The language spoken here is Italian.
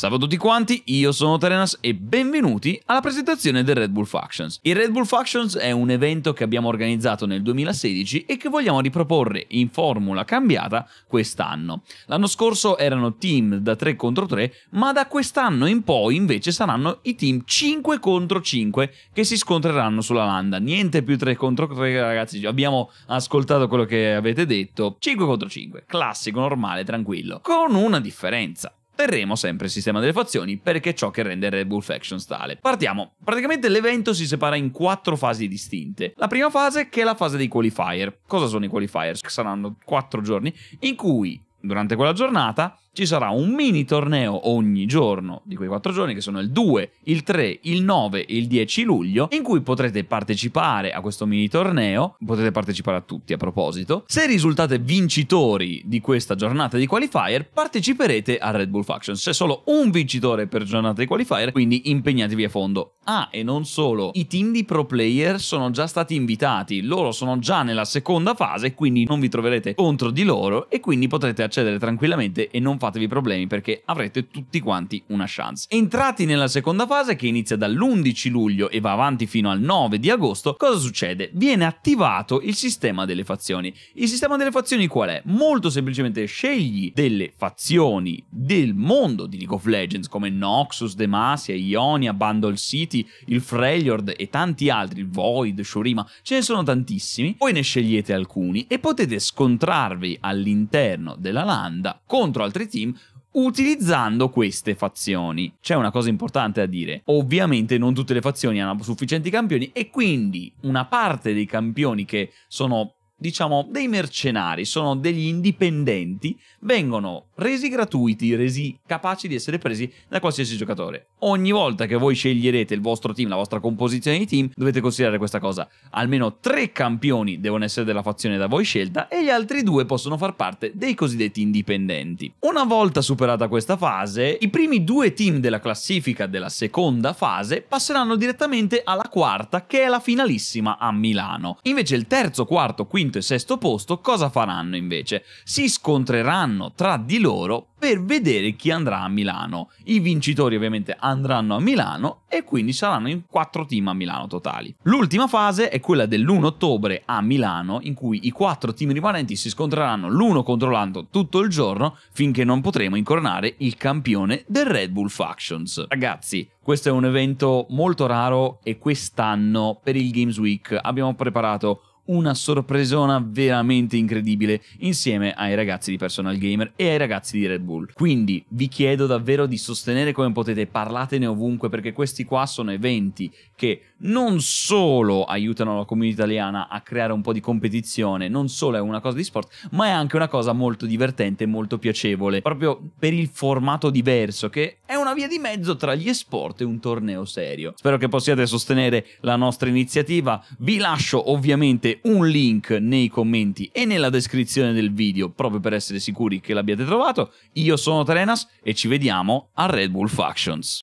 Salve a tutti quanti, io sono Terenas e benvenuti alla presentazione del Red Bull Factions. Il Red Bull Factions è un evento che abbiamo organizzato nel 2016 e che vogliamo riproporre in formula cambiata quest'anno. L'anno scorso erano team da 3 contro 3, ma da quest'anno in poi invece saranno i team 5 contro 5 che si scontreranno sulla landa. Niente più 3 contro 3 ragazzi, abbiamo ascoltato quello che avete detto. 5 contro 5, classico, normale, tranquillo, con una differenza. Terremo sempre il sistema delle fazioni perché è ciò che rende Red Bull Factions tale. Partiamo. Praticamente l'evento si separa in quattro fasi distinte. La prima fase che è la fase dei qualifier. Cosa sono i qualifier? Saranno quattro giorni in cui, durante quella giornata, ci sarà un mini torneo ogni giorno di quei quattro giorni, che sono il 2, il 3, il 9 e il 10 luglio, in cui potrete partecipare a questo mini torneo, potete partecipare a tutti a proposito. Se risultate vincitori di questa giornata di qualifier, parteciperete a Red Bull Faction. C'è solo un vincitore per giornata di qualifier, quindi impegnatevi a fondo. Ah, e non solo, i team di pro player sono già stati invitati, loro sono già nella seconda fase, quindi non vi troverete contro di loro e quindi potrete accedere tranquillamente e non fare fatevi problemi perché avrete tutti quanti una chance. Entrati nella seconda fase che inizia dall'11 luglio e va avanti fino al 9 di agosto, cosa succede? Viene attivato il sistema delle fazioni. Il sistema delle fazioni qual è? Molto semplicemente scegli delle fazioni del mondo di League of Legends come Noxus, Demacia, Ionia, Bundle City, il Freljord e tanti altri, il Void, Shurima, ce ne sono tantissimi, voi ne scegliete alcuni e potete scontrarvi all'interno della landa contro altri team Steam utilizzando queste fazioni. C'è una cosa importante da dire, ovviamente non tutte le fazioni hanno sufficienti campioni e quindi una parte dei campioni che sono diciamo, dei mercenari, sono degli indipendenti, vengono resi gratuiti, resi capaci di essere presi da qualsiasi giocatore. Ogni volta che voi sceglierete il vostro team, la vostra composizione di team, dovete considerare questa cosa. Almeno tre campioni devono essere della fazione da voi scelta e gli altri due possono far parte dei cosiddetti indipendenti. Una volta superata questa fase, i primi due team della classifica della seconda fase passeranno direttamente alla quarta, che è la finalissima a Milano. Invece il terzo, quarto, quinto quinto e sesto posto, cosa faranno invece? Si scontreranno tra di loro per vedere chi andrà a Milano. I vincitori ovviamente andranno a Milano e quindi saranno in quattro team a Milano totali. L'ultima fase è quella dell'1 ottobre a Milano in cui i quattro team rimanenti si scontreranno l'uno contro l'altro tutto il giorno finché non potremo incoronare il campione del Red Bull Factions. Ragazzi, questo è un evento molto raro e quest'anno per il Games Week abbiamo preparato una sorpresona veramente incredibile insieme ai ragazzi di Personal Gamer e ai ragazzi di Red Bull. Quindi vi chiedo davvero di sostenere come potete, parlatene ovunque perché questi qua sono eventi che non solo aiutano la comunità italiana a creare un po' di competizione, non solo è una cosa di sport, ma è anche una cosa molto divertente, molto piacevole, proprio per il formato diverso che è via di mezzo tra gli sport e un torneo serio. Spero che possiate sostenere la nostra iniziativa, vi lascio ovviamente un link nei commenti e nella descrizione del video proprio per essere sicuri che l'abbiate trovato. Io sono Terenas e ci vediamo a Red Bull Factions.